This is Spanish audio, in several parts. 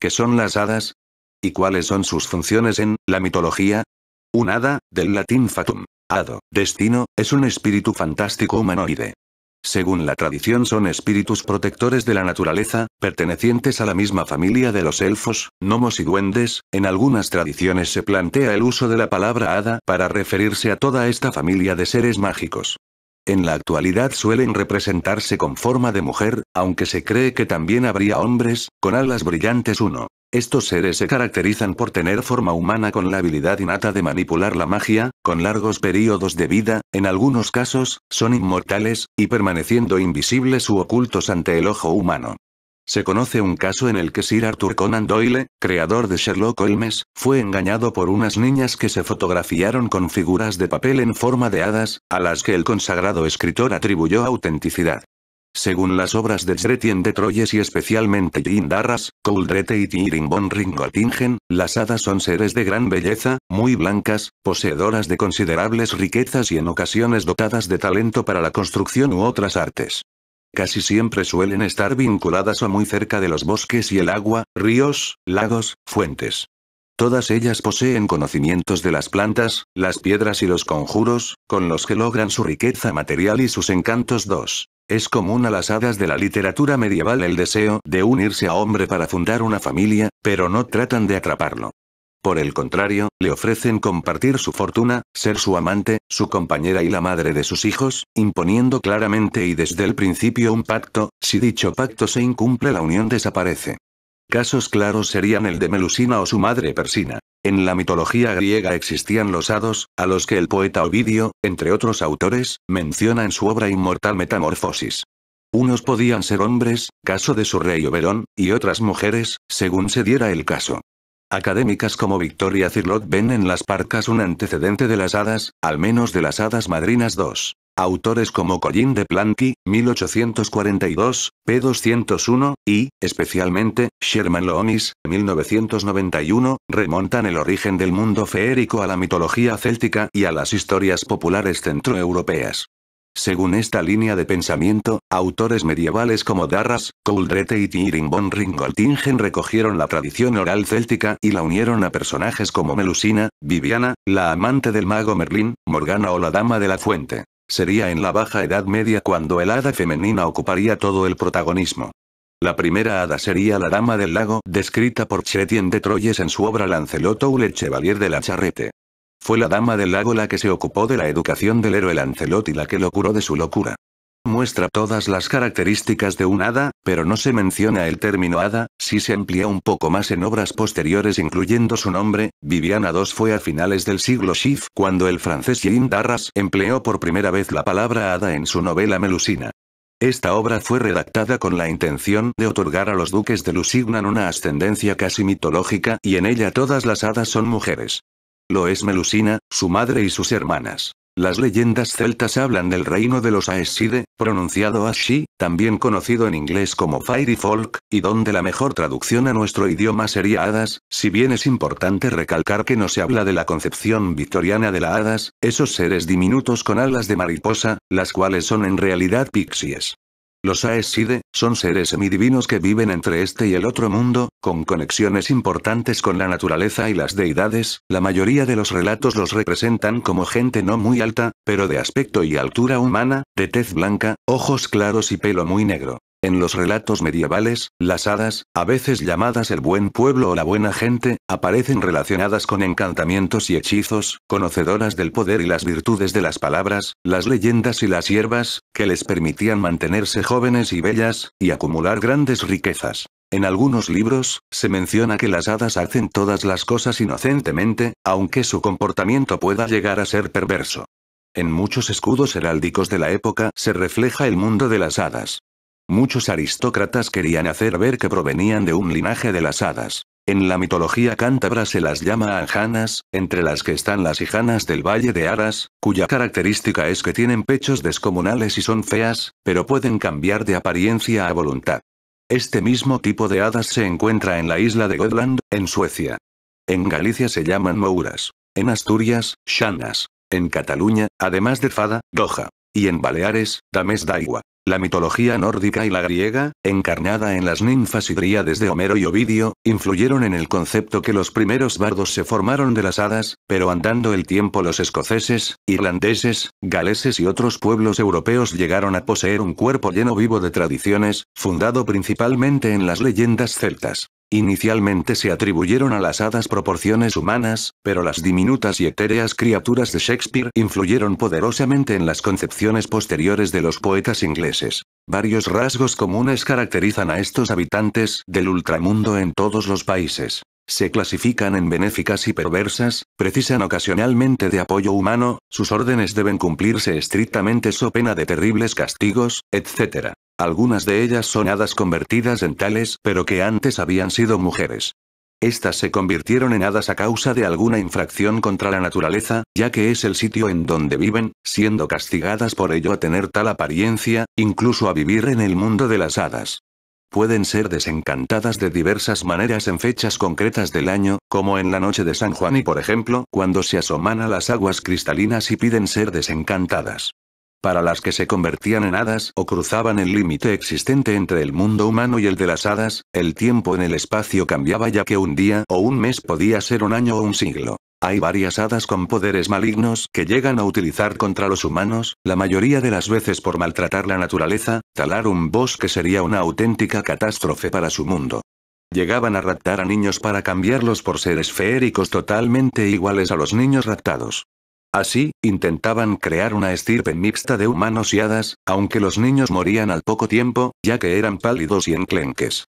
¿Qué son las hadas? ¿Y cuáles son sus funciones en la mitología? Un hada, del latín fatum, hado, destino, es un espíritu fantástico humanoide. Según la tradición son espíritus protectores de la naturaleza, pertenecientes a la misma familia de los elfos, gnomos y duendes, en algunas tradiciones se plantea el uso de la palabra hada para referirse a toda esta familia de seres mágicos en la actualidad suelen representarse con forma de mujer, aunque se cree que también habría hombres, con alas brillantes uno. Estos seres se caracterizan por tener forma humana con la habilidad innata de manipular la magia, con largos periodos de vida, en algunos casos, son inmortales, y permaneciendo invisibles u ocultos ante el ojo humano. Se conoce un caso en el que Sir Arthur Conan Doyle, creador de Sherlock Holmes, fue engañado por unas niñas que se fotografiaron con figuras de papel en forma de hadas, a las que el consagrado escritor atribuyó autenticidad. Según las obras de Zretien de Troyes y especialmente Jean Darras, Coldrete y Tiringbon von las hadas son seres de gran belleza, muy blancas, poseedoras de considerables riquezas y en ocasiones dotadas de talento para la construcción u otras artes. Casi siempre suelen estar vinculadas o muy cerca de los bosques y el agua, ríos, lagos, fuentes. Todas ellas poseen conocimientos de las plantas, las piedras y los conjuros, con los que logran su riqueza material y sus encantos. 2. Es común a las hadas de la literatura medieval el deseo de unirse a hombre para fundar una familia, pero no tratan de atraparlo. Por el contrario, le ofrecen compartir su fortuna, ser su amante, su compañera y la madre de sus hijos, imponiendo claramente y desde el principio un pacto, si dicho pacto se incumple la unión desaparece. Casos claros serían el de Melusina o su madre Persina. En la mitología griega existían los hados, a los que el poeta Ovidio, entre otros autores, menciona en su obra inmortal Metamorfosis. Unos podían ser hombres, caso de su rey Oberón, y otras mujeres, según se diera el caso académicas como Victoria Cirlot ven en las parcas un antecedente de las hadas, al menos de las hadas madrinas 2. Autores como Collin de Planky, 1842, p. 201, y, especialmente, Sherman Loomis, 1991, remontan el origen del mundo feérico a la mitología céltica y a las historias populares centroeuropeas. Según esta línea de pensamiento, autores medievales como Darras, Coldrete y Tiringbon von Ringoltingen recogieron la tradición oral céltica y la unieron a personajes como Melusina, Viviana, la amante del mago Merlín, Morgana o la dama de la fuente. Sería en la Baja Edad Media cuando el hada femenina ocuparía todo el protagonismo. La primera hada sería la Dama del Lago, descrita por Chetien de Troyes en su obra Lancelot ou Chevalier de la Charrete. Fue la dama del lago la que se ocupó de la educación del héroe Lancelot y la que lo curó de su locura. Muestra todas las características de un hada, pero no se menciona el término hada, si se amplía un poco más en obras posteriores incluyendo su nombre, Viviana II fue a finales del siglo XIV cuando el francés Jean Darras empleó por primera vez la palabra hada en su novela Melusina. Esta obra fue redactada con la intención de otorgar a los duques de Lusignan una ascendencia casi mitológica y en ella todas las hadas son mujeres lo es Melusina, su madre y sus hermanas. Las leyendas celtas hablan del reino de los Aeside, pronunciado así, también conocido en inglés como Fairy Folk, y donde la mejor traducción a nuestro idioma sería hadas, si bien es importante recalcar que no se habla de la concepción victoriana de las hadas, esos seres diminutos con alas de mariposa, las cuales son en realidad pixies. Los Aeside, son seres semidivinos que viven entre este y el otro mundo, con conexiones importantes con la naturaleza y las deidades, la mayoría de los relatos los representan como gente no muy alta, pero de aspecto y altura humana, de tez blanca, ojos claros y pelo muy negro. En los relatos medievales, las hadas, a veces llamadas el buen pueblo o la buena gente, aparecen relacionadas con encantamientos y hechizos, conocedoras del poder y las virtudes de las palabras, las leyendas y las hierbas, que les permitían mantenerse jóvenes y bellas, y acumular grandes riquezas. En algunos libros, se menciona que las hadas hacen todas las cosas inocentemente, aunque su comportamiento pueda llegar a ser perverso. En muchos escudos heráldicos de la época se refleja el mundo de las hadas. Muchos aristócratas querían hacer ver que provenían de un linaje de las hadas. En la mitología cántabra se las llama anjanas, entre las que están las hijanas del Valle de Aras, cuya característica es que tienen pechos descomunales y son feas, pero pueden cambiar de apariencia a voluntad. Este mismo tipo de hadas se encuentra en la isla de Gotland, en Suecia. En Galicia se llaman mouras. En Asturias, shanas. En Cataluña, además de fada, doja. Y en Baleares, dames d'aigua. La mitología nórdica y la griega, encarnada en las ninfas y dríades de Homero y Ovidio, influyeron en el concepto que los primeros bardos se formaron de las hadas, pero andando el tiempo los escoceses, irlandeses, galeses y otros pueblos europeos llegaron a poseer un cuerpo lleno vivo de tradiciones, fundado principalmente en las leyendas celtas. Inicialmente se atribuyeron a las hadas proporciones humanas, pero las diminutas y etéreas criaturas de Shakespeare influyeron poderosamente en las concepciones posteriores de los poetas ingleses. Varios rasgos comunes caracterizan a estos habitantes del ultramundo en todos los países. Se clasifican en benéficas y perversas, precisan ocasionalmente de apoyo humano, sus órdenes deben cumplirse estrictamente so pena de terribles castigos, etc. Algunas de ellas son hadas convertidas en tales, pero que antes habían sido mujeres. Estas se convirtieron en hadas a causa de alguna infracción contra la naturaleza, ya que es el sitio en donde viven, siendo castigadas por ello a tener tal apariencia, incluso a vivir en el mundo de las hadas. Pueden ser desencantadas de diversas maneras en fechas concretas del año, como en la noche de San Juan y por ejemplo, cuando se asoman a las aguas cristalinas y piden ser desencantadas. Para las que se convertían en hadas o cruzaban el límite existente entre el mundo humano y el de las hadas, el tiempo en el espacio cambiaba ya que un día o un mes podía ser un año o un siglo. Hay varias hadas con poderes malignos que llegan a utilizar contra los humanos, la mayoría de las veces por maltratar la naturaleza, talar un bosque sería una auténtica catástrofe para su mundo. Llegaban a raptar a niños para cambiarlos por seres feéricos totalmente iguales a los niños raptados. Así, intentaban crear una estirpe mixta de humanos y hadas, aunque los niños morían al poco tiempo, ya que eran pálidos y enclenques.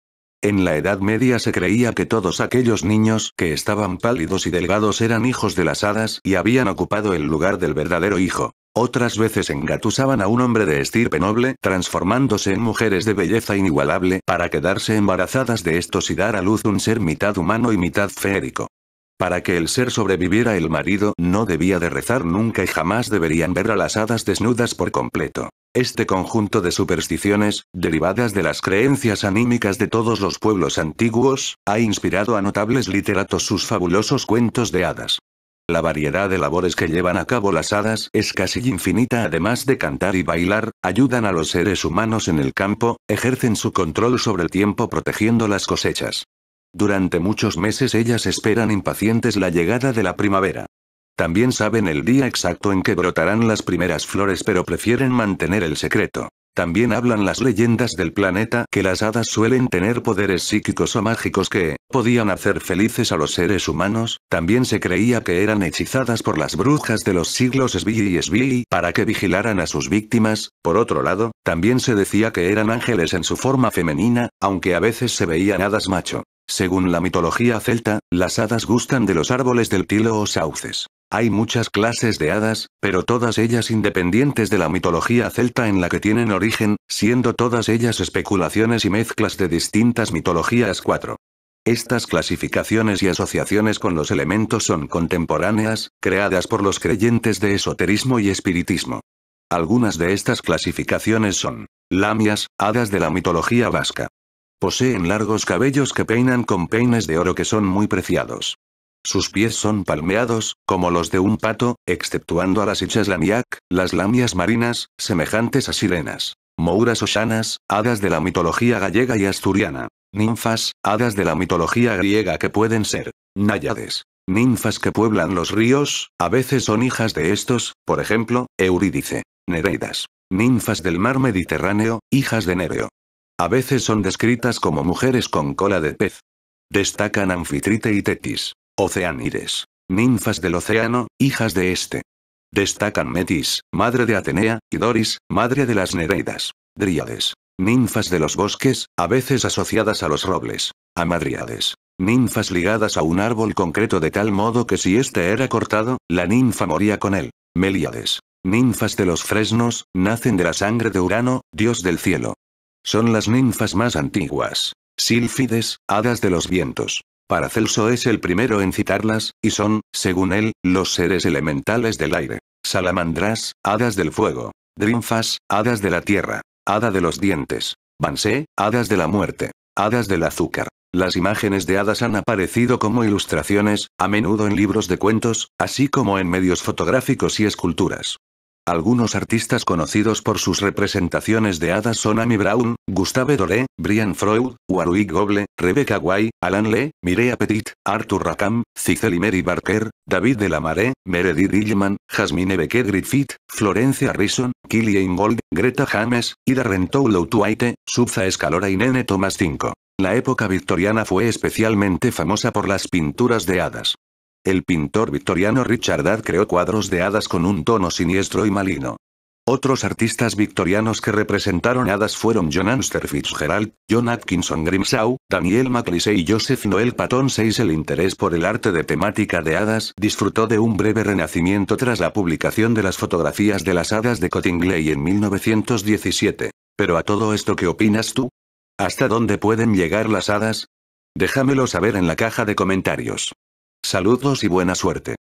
En la Edad Media se creía que todos aquellos niños que estaban pálidos y delgados eran hijos de las hadas y habían ocupado el lugar del verdadero hijo. Otras veces engatusaban a un hombre de estirpe noble, transformándose en mujeres de belleza inigualable para quedarse embarazadas de estos y dar a luz un ser mitad humano y mitad feérico. Para que el ser sobreviviera el marido no debía de rezar nunca y jamás deberían ver a las hadas desnudas por completo. Este conjunto de supersticiones, derivadas de las creencias anímicas de todos los pueblos antiguos, ha inspirado a notables literatos sus fabulosos cuentos de hadas. La variedad de labores que llevan a cabo las hadas es casi infinita además de cantar y bailar, ayudan a los seres humanos en el campo, ejercen su control sobre el tiempo protegiendo las cosechas, durante muchos meses ellas esperan impacientes la llegada de la primavera. También saben el día exacto en que brotarán las primeras flores pero prefieren mantener el secreto. También hablan las leyendas del planeta que las hadas suelen tener poderes psíquicos o mágicos que podían hacer felices a los seres humanos, también se creía que eran hechizadas por las brujas de los siglos Svi y Svi para que vigilaran a sus víctimas, por otro lado, también se decía que eran ángeles en su forma femenina, aunque a veces se veían hadas macho. Según la mitología celta, las hadas gustan de los árboles del tilo o sauces. Hay muchas clases de hadas, pero todas ellas independientes de la mitología celta en la que tienen origen, siendo todas ellas especulaciones y mezclas de distintas mitologías 4. Estas clasificaciones y asociaciones con los elementos son contemporáneas, creadas por los creyentes de esoterismo y espiritismo. Algunas de estas clasificaciones son lamias, hadas de la mitología vasca, Poseen largos cabellos que peinan con peines de oro que son muy preciados. Sus pies son palmeados, como los de un pato, exceptuando a las hechas lamiac, las lamias marinas, semejantes a sirenas, mouras o shanas, hadas de la mitología gallega y asturiana, ninfas, hadas de la mitología griega que pueden ser náyades, ninfas que pueblan los ríos, a veces son hijas de estos, por ejemplo, Eurídice, Nereidas, ninfas del mar Mediterráneo, hijas de Nereo, a veces son descritas como mujeres con cola de pez. Destacan Anfitrite y Tetis, Oceanides, ninfas del océano, hijas de este. Destacan Metis, madre de Atenea, y Doris, madre de las Nereidas, Dríades, ninfas de los bosques, a veces asociadas a los robles, amadriades, ninfas ligadas a un árbol concreto de tal modo que si éste era cortado, la ninfa moría con él, Meliades. ninfas de los fresnos, nacen de la sangre de Urano, dios del cielo, son las ninfas más antiguas. Silfides, hadas de los vientos. Paracelso es el primero en citarlas, y son, según él, los seres elementales del aire. Salamandras, hadas del fuego. Drinfas, hadas de la tierra. Hada de los dientes. Bansé, hadas de la muerte. Hadas del azúcar. Las imágenes de hadas han aparecido como ilustraciones, a menudo en libros de cuentos, así como en medios fotográficos y esculturas. Algunos artistas conocidos por sus representaciones de hadas son Amy Brown, Gustave Doré, Brian Freud, Warwick Goble, Rebecca Guay, Alan Lee, Mireia Petit, Arthur Rackham, Cicely Mary Barker, David de la Mare, Meredith Gilman, Jasmine Becker Griffith, Florencia Harrison, Killian Gold, Greta James, Ida Rentou White, Subza Escalora y Nene Tomás V. La época victoriana fue especialmente famosa por las pinturas de hadas. El pintor victoriano Richard Dadd creó cuadros de hadas con un tono siniestro y maligno. Otros artistas victorianos que representaron hadas fueron John Anster Fitzgerald, John Atkinson Grimshaw, Daniel MacLisey y Joseph Noel Patton 6. El interés por el arte de temática de hadas disfrutó de un breve renacimiento tras la publicación de las fotografías de las hadas de Cottingley en 1917. Pero a todo esto ¿qué opinas tú? ¿Hasta dónde pueden llegar las hadas? Déjamelo saber en la caja de comentarios. Saludos y buena suerte.